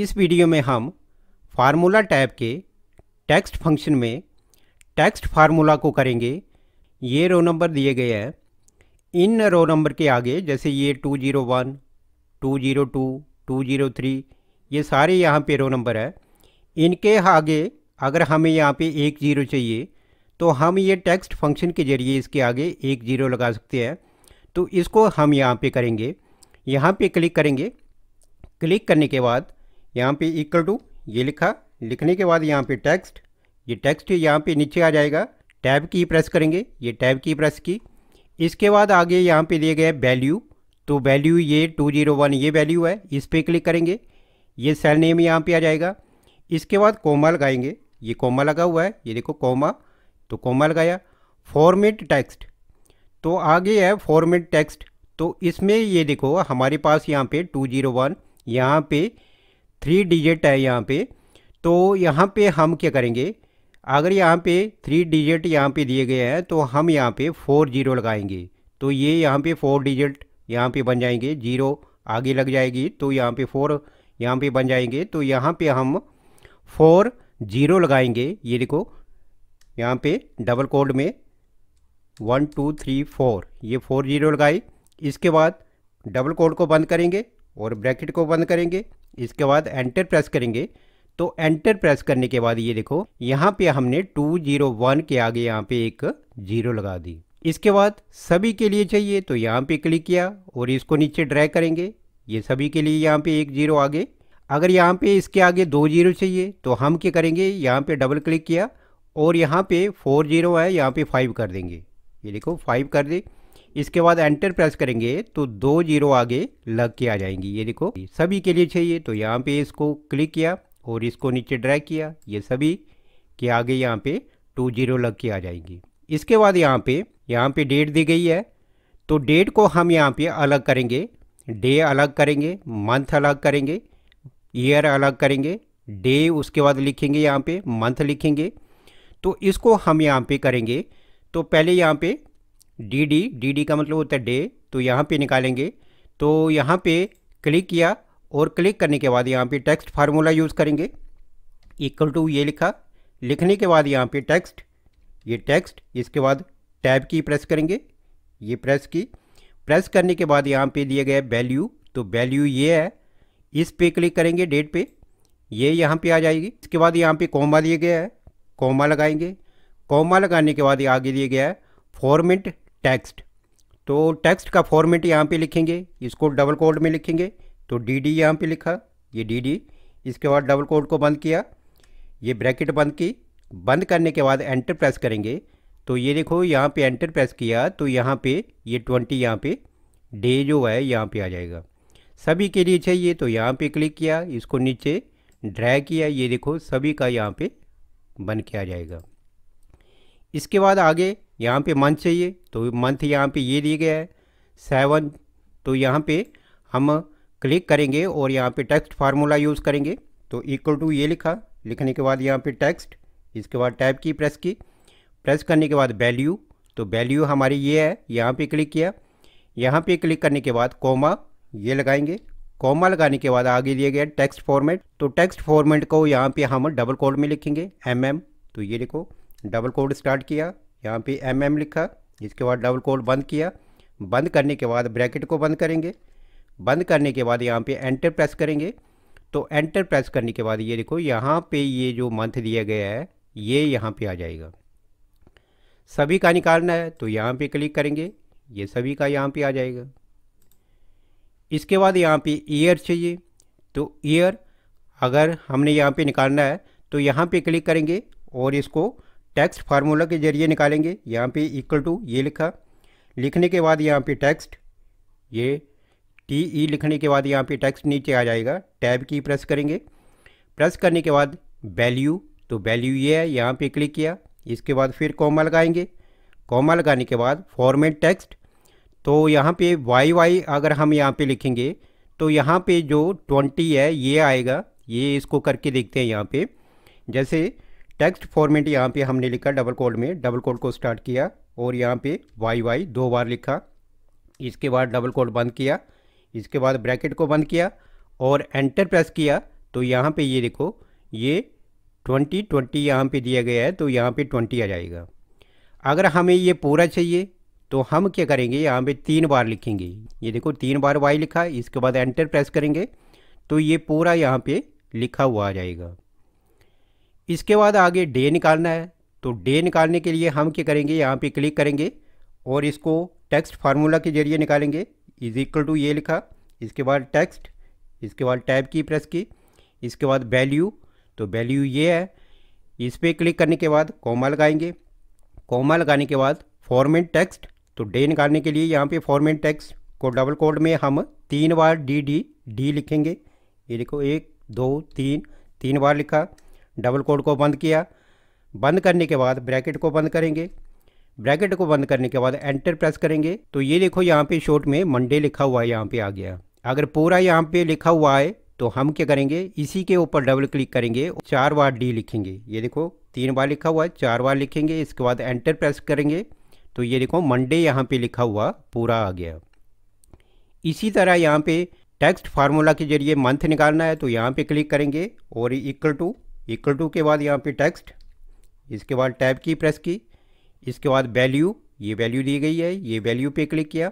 इस वीडियो में हम फार्मूला टैब के टेक्स्ट फंक्शन में टेक्स्ट फार्मूला को करेंगे ये रो नंबर दिए गए हैं इन रो नंबर के आगे जैसे ये two zero one two zero two two zero three ये सारे यहाँ पे रो नंबर है इनके आगे अगर हमें यहाँ पे एक ज़ीरो चाहिए तो हम ये टेक्स्ट फंक्शन के ज़रिए इसके आगे एक ज़ीरो लगा सकते हैं तो इसको हम यहाँ पे करेंगे यहाँ पे क्लिक करेंगे क्लिक करने के बाद यहाँ पे इक्वल टू ये लिखा लिखने के बाद यहाँ पे टेक्स्ट ये टेक्स्ट यहाँ पे नीचे आ जाएगा टैब की प्रेस करेंगे ये टैब की प्रेस की इसके बाद आगे यहाँ पे दिए गए वैल्यू तो वैल्यू ये टू जीरो वन ये वैल्यू है इस पर क्लिक करेंगे ये सेल नेम यहाँ पे आ जाएगा इसके बाद कोमा लगाएंगे ये कोमा लगा हुआ है ये देखो कोमा तो कोमा लगाया फॉर्मेट टेक्स्ट तो आगे है फॉर्मेट टेक्स्ट तो इसमें ये देखो हमारे पास यहाँ पे टू जीरो वन यहाँ पे थ्री डिजिट है यहाँ पे तो यहाँ पे हम क्या करेंगे अगर यहाँ पे थ्री डिजिट यहाँ पे दिए गए हैं तो हम यहाँ पे फोर जीरो लगाएंगे तो ये यहाँ पे फोर डिजिट यहाँ पे बन जाएंगे जीरो आगे लग जाएगी तो यहाँ पे फोर यहाँ पे बन जाएंगे तो यहाँ पे हम फोर जीरो लगाएंगे ये देखो यहाँ पे डबल कोड में वन टू थ्री फोर ये फोर जीरो लगाई इसके बाद डबल कोड को बंद करेंगे और ब्रैकेट को बंद करेंगे इसके बाद एंटर प्रेस करेंगे तो एंटर प्रेस करने के बाद ये देखो यहाँ पे हमने 201 के आगे यहाँ पे एक जीरो लगा दी इसके बाद सभी के लिए चाहिए तो यहाँ पे क्लिक किया और इसको नीचे ड्रैग करेंगे ये सभी के लिए यहाँ पे एक जीरो आगे अगर यहाँ पे इसके आगे दो जीरो चाहिए तो हम क्या करेंगे यहाँ पे डबल क्लिक किया और यहाँ पे फोर जीरो है यहाँ पे फाइव कर देंगे ये देखो फाइव कर दे इसके बाद एंटर प्रेस करेंगे तो दो जीरो आगे लग के आ जाएंगी ये देखो सभी के लिए चाहिए तो यहाँ पे इसको क्लिक किया और इसको नीचे ड्रैग किया ये सभी के आगे यहाँ पे टू जीरो लग के आ जाएंगी इसके बाद यहाँ पे यहाँ पे डेट दी गई है तो डेट को हम यहाँ पे अलग करेंगे डे अलग करेंगे मंथ अलग करेंगे ईयर अलग करेंगे डे उसके बाद लिखेंगे यहाँ पे मंथ लिखेंगे तो इसको हम यहाँ पे करेंगे तो पहले यहाँ पे डी डी डी डी का मतलब होता है डे तो यहाँ पे निकालेंगे तो यहाँ पे क्लिक किया और क्लिक करने के बाद यहाँ पे टेक्स्ट फार्मूला यूज़ करेंगे इक्वल टू ये लिखा लिखने के बाद यहाँ पे टेक्स्ट ये टेक्स्ट इसके बाद टैब की प्रेस करेंगे ये प्रेस की प्रेस करने के बाद यहाँ पे दिए गए वैल्यू तो वैल्यू ये है इस पर क्लिक करेंगे डेट पर ये यहाँ पर आ जाएगी इसके बाद यहाँ पर कोमा दिए गया है कोमा लगाएंगे कोमा लगाने के बाद आगे दिए गया है फॉर्मेट टेक्स्ट तो टेक्स्ट का फॉर्मेट यहाँ पे लिखेंगे इसको डबल कोड में लिखेंगे तो डी डी यहाँ पर लिखा ये डी डी इसके बाद डबल कोड को बंद किया ये ब्रैकेट बंद की बंद करने के बाद एंटर प्रेस करेंगे तो ये देखो यहाँ पे एंटर प्रेस किया तो यहाँ पे ये ट्वेंटी यहाँ पे डे जो है यहाँ पे आ जाएगा सभी के लिए चाहिए तो यहाँ पे क्लिक किया इसको नीचे ड्रैग किया ये देखो सभी का यहाँ पे बन के आ जाएगा इसके बाद आगे यहाँ पे मंथ चाहिए तो मंथ यहाँ पे ये दिया गया है सेवन तो यहाँ पे हम क्लिक करेंगे और यहाँ पे टेक्स्ट फार्मूला यूज़ करेंगे तो इक्वल टू ये लिखा लिखने के बाद यहाँ पे टेक्स्ट इसके बाद टैप की प्रेस की प्रेस करने के बाद वैल्यू तो वैल्यू हमारी ये है यहाँ पे क्लिक किया यहाँ पे क्लिक करने के बाद कोमा ये लगाएंगे कॉमा लगाने के बाद आगे दिया गया टेक्स्ट फॉर्मेट तो टेक्स्ट फॉर्मेट को यहाँ पे हम डबल कोड में लिखेंगे एम mm, तो ये देखो डबल कोड स्टार्ट किया यहाँ पे एम एम लिखा इसके बाद डबल कोट बंद किया बंद करने के बाद ब्रैकेट को बंद करेंगे बंद करने के बाद यहाँ पे एंटर प्रेस करेंगे तो एंटर प्रेस करने के बाद ये देखो यहाँ पे ये जो मंथ दिया गया है ये यहाँ पे आ जाएगा सभी का निकालना है तो यहाँ पे क्लिक करेंगे ये सभी का यहाँ पे आ जाएगा इसके बाद यहाँ पे ईयर चाहिए तो ईयर अगर हमने यहाँ पे निकालना है तो यहाँ पे क्लिक करेंगे और इसको टेक्स्ट फार्मूला के जरिए निकालेंगे यहाँ पे इक्वल टू ये लिखा लिखने के बाद यहाँ पे टेक्स्ट ये टी ई e लिखने के बाद यहाँ पे टेक्स्ट नीचे आ जाएगा टैब की प्रेस करेंगे प्रेस करने के बाद वैल्यू तो वैल्यू ये है यहाँ पे क्लिक किया इसके बाद फिर कॉमा लगाएंगे कॉमा लगाने के बाद फॉर्मेट टेक्स्ट तो यहाँ पे वाई वाई अगर हम यहाँ पे लिखेंगे तो यहाँ पे जो ट्वेंटी है ये आएगा ये इसको करके देखते हैं यहाँ पे जैसे टेक्स्ट फॉर्मेट यहाँ पे हमने लिखा डबल कोड में डबल कोड को स्टार्ट किया और यहाँ पे वाई वाई दो बार लिखा इसके बाद डबल कोड बंद किया इसके बाद ब्रैकेट को बंद किया और एंटर प्रेस किया तो यहाँ पे ये देखो ये ट्वेंटी ट्वेंटी यहाँ पर दिया गया है तो यहाँ पे ट्वेंटी आ जाएगा अगर हमें ये पूरा चाहिए तो हम क्या करेंगे यहाँ पे तीन बार लिखेंगे ये देखो तीन बार वाई लिखा इसके बाद एंटर प्रेस करेंगे तो ये पूरा यहाँ पे लिखा हुआ आ जाएगा इसके बाद आगे डे निकालना है तो डे निकालने के लिए हम क्या करेंगे यहाँ पे क्लिक करेंगे और इसको टेक्स्ट फार्मूला के जरिए निकालेंगे इज इक्वल टू ये लिखा इसके बाद टेक्स्ट इसके बाद टैब की प्रेस की इसके बाद वैल्यू तो वैल्यू ये है इस पर क्लिक करने के बाद कॉमा लगाएंगे कॉमा लगाने के बाद फॉर्मेट टेक्स्ट तो डे निकालने के लिए यहाँ पे फॉर्मेट टेक्स्ट को डबल कोड में हम तीन बार डी डी डी लिखेंगे ये देखो एक दो तीन तीन बार लिखा डबल कोड को बंद किया बंद करने के बाद ब्रैकेट को बंद करेंगे ब्रैकेट को बंद करने के बाद एंटर प्रेस करेंगे तो ये देखो यहाँ पे शॉर्ट में मंडे लिखा हुआ है यहाँ पे आ गया अगर पूरा यहाँ पे लिखा हुआ है तो हम क्या करेंगे इसी के ऊपर डबल क्लिक करेंगे चार बार डी लिखेंगे ये देखो तीन बार लिखा हुआ है चार बार लिखेंगे इसके बाद एंटर प्रेस करेंगे तो ये देखो मंडे यहाँ पे लिखा हुआ पूरा आ गया इसी तरह यहाँ पे टेक्स्ट फार्मूला के जरिए मंथ निकालना है तो यहाँ पर क्लिक करेंगे और इक्वल टू इक्वल टू के बाद यहाँ पे टेक्स्ट इसके बाद टैब की प्रेस की इसके बाद वैल्यू ये वैल्यू दी गई है ये वैल्यू पे क्लिक किया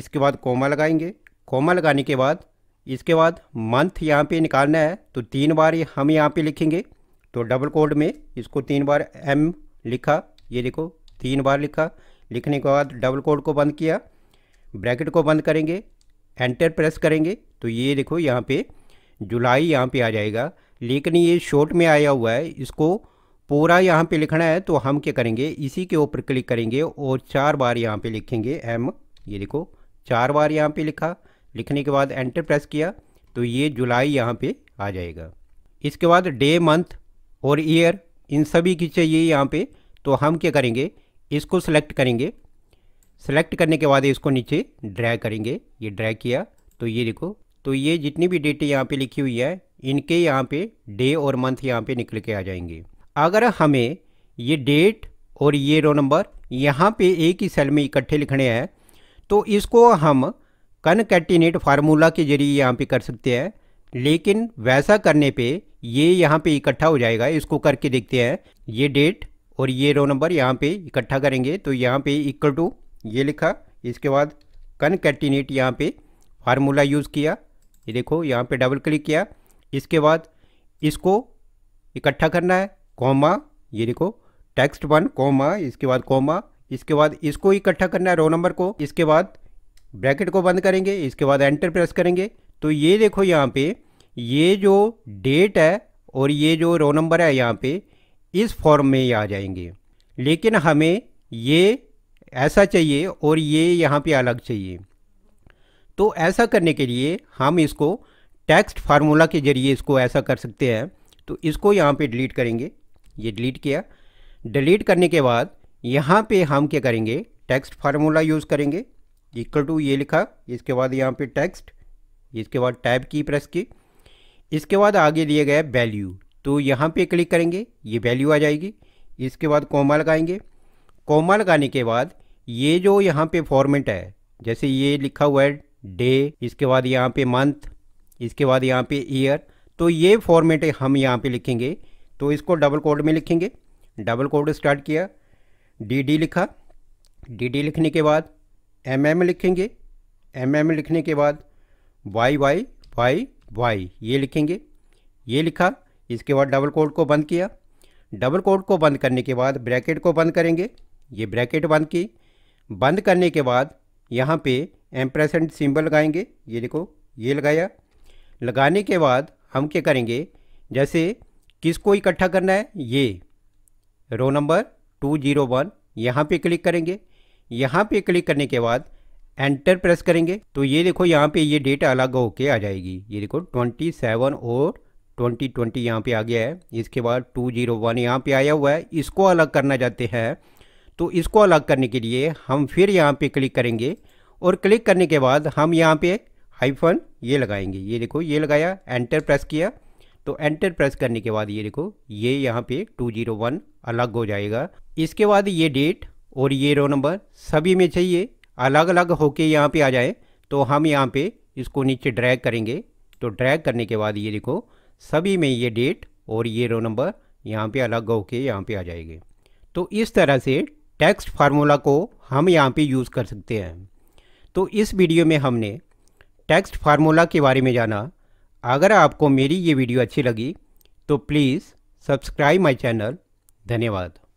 इसके बाद कोमा लगाएंगे कोमा लगाने के बाद इसके बाद मंथ यहाँ पे निकालना है तो तीन बार ये हम यहाँ पे लिखेंगे तो डबल कोड में इसको तीन बार एम लिखा ये देखो तीन बार लिखा लिखने के बाद डबल कोड को बंद किया ब्रैकेट को बंद करेंगे एंटर प्रेस करेंगे तो ये देखो यहाँ पे जुलाई यहाँ पे आ जाएगा लेकिन ये शॉर्ट में आया हुआ है इसको पूरा यहाँ पे लिखना है तो हम क्या करेंगे इसी के ऊपर क्लिक करेंगे और चार बार यहाँ पे लिखेंगे एम ये देखो चार बार यहाँ पे लिखा लिखने के बाद एंटर प्रेस किया तो ये जुलाई यहाँ पे आ जाएगा इसके बाद डे मंथ और ईयर इन सभी की चाहिए यहाँ पे तो हम क्या करेंगे इसको सेलेक्ट करेंगे सेलेक्ट करने के बाद इसको नीचे ड्रैग करेंगे ये ड्रैग किया तो ये देखो तो ये जितनी भी डेटें यहाँ पे लिखी हुई है इनके यहाँ पे डे और मंथ यहाँ पे निकल के आ जाएंगे अगर हमें ये डेट और ये रो नंबर यहाँ पे एक ही सेल में इकट्ठे लिखने हैं तो इसको हम कनकैटिनेट फार्मूला के जरिए यहाँ पे कर सकते हैं लेकिन वैसा करने पे ये यहाँ पे इकट्ठा हो जाएगा इसको करके देखते हैं ये डेट और ये रो नंबर यहाँ पे इकट्ठा करेंगे तो यहाँ पे इक्वल टू ये लिखा इसके बाद कनकैटिनेट यहाँ पे फार्मूला यूज़ किया ये देखो यहाँ पे डबल क्लिक किया इसके बाद इसको इकट्ठा करना है कॉमा ये देखो टेक्स्ट वन कॉमा इसके बाद कॉमा इसके बाद इसको इकट्ठा करना है रो नंबर को इसके बाद ब्रैकेट को बंद करेंगे इसके बाद एंटर प्रेस करेंगे तो ये देखो यहाँ पे ये जो डेट है और ये जो रो नंबर है यहाँ पे इस फॉर्म में ये आ जाएंगे लेकिन हमें ये ऐसा चाहिए और ये यहाँ पे अलग चाहिए तो ऐसा करने के लिए हम इसको टेक्स्ट फार्मूला के जरिए इसको ऐसा कर सकते हैं तो इसको यहाँ पे डिलीट करेंगे ये डिलीट किया डिलीट करने के बाद यहाँ पे हम क्या करेंगे टेक्स्ट फार्मूला यूज़ करेंगे इक्वल टू ये लिखा इसके बाद यहाँ पे टेक्स्ट इसके बाद टैब की प्रेस की इसके बाद आगे दिया गया वैल्यू तो यहाँ पे क्लिक करेंगे ये वैल्यू आ जाएगी इसके बाद कोमा लगाएंगे कोमा लगाने के बाद ये जो यहाँ पे फॉर्मेट है जैसे ये लिखा हुआ है डे इसके बाद यहाँ पे मंथ इसके बाद यहाँ पे ईयर तो ये फॉर्मेट हम यहाँ पे लिखेंगे तो इसको डबल कोड में लिखेंगे डबल कोड स्टार्ट किया डी डी लिखा डी डी लिखने के बाद एम एम लिखेंगे एम एम लिखने के बाद वाई वाई वाई वाई ये लिखेंगे ये लिखा इसके बाद डबल कोड को बंद किया डबल कोड को बंद करने के बाद ब्रैकेट को बंद करेंगे ये ब्रैकेट बंद की बंद करने के बाद यहाँ पे एम्प्रेसेंट सिंबल लगाएंगे ये देखो ये लगाया लगाने के बाद हम क्या करेंगे जैसे किसको इकट्ठा करना है ये row number two zero one यहाँ पर क्लिक करेंगे यहाँ पे क्लिक करने के बाद एंटर प्रेस करेंगे तो ये देखो यहाँ पे ये डेट अलग होके आ जाएगी ये देखो ट्वेंटी सेवन और ट्वेंटी ट्वेंटी यहाँ पर आ गया है इसके बाद टू जीरो वन यहाँ पर आया हुआ है इसको अलग करना चाहते हैं तो इसको अलग करने के लिए हम फिर यहाँ पर क्लिक करेंगे और क्लिक करने के बाद हम यहाँ पर हाइफन ये लगाएंगे ये देखो ये लगाया एंटर प्रेस किया तो एंटर प्रेस करने के बाद ये देखो ये यहाँ पे 201 अलग हो जाएगा इसके बाद ये डेट और ये रो नंबर सभी में चाहिए अलग अलग होके यहाँ पे आ जाए तो हम यहाँ पे इसको नीचे ड्रैग करेंगे तो ड्रैग करने के बाद ये देखो सभी में ये डेट और ये रो नंबर यहाँ पे अलग होके यहाँ पे आ जाएंगे तो इस तरह से टेक्स्ट फार्मूला को हम यहाँ पे यूज़ कर सकते हैं तो इस वीडियो में हमने टेक्स्ट फार्मूला के बारे में जाना अगर आपको मेरी ये वीडियो अच्छी लगी तो प्लीज़ सब्सक्राइब माय चैनल धन्यवाद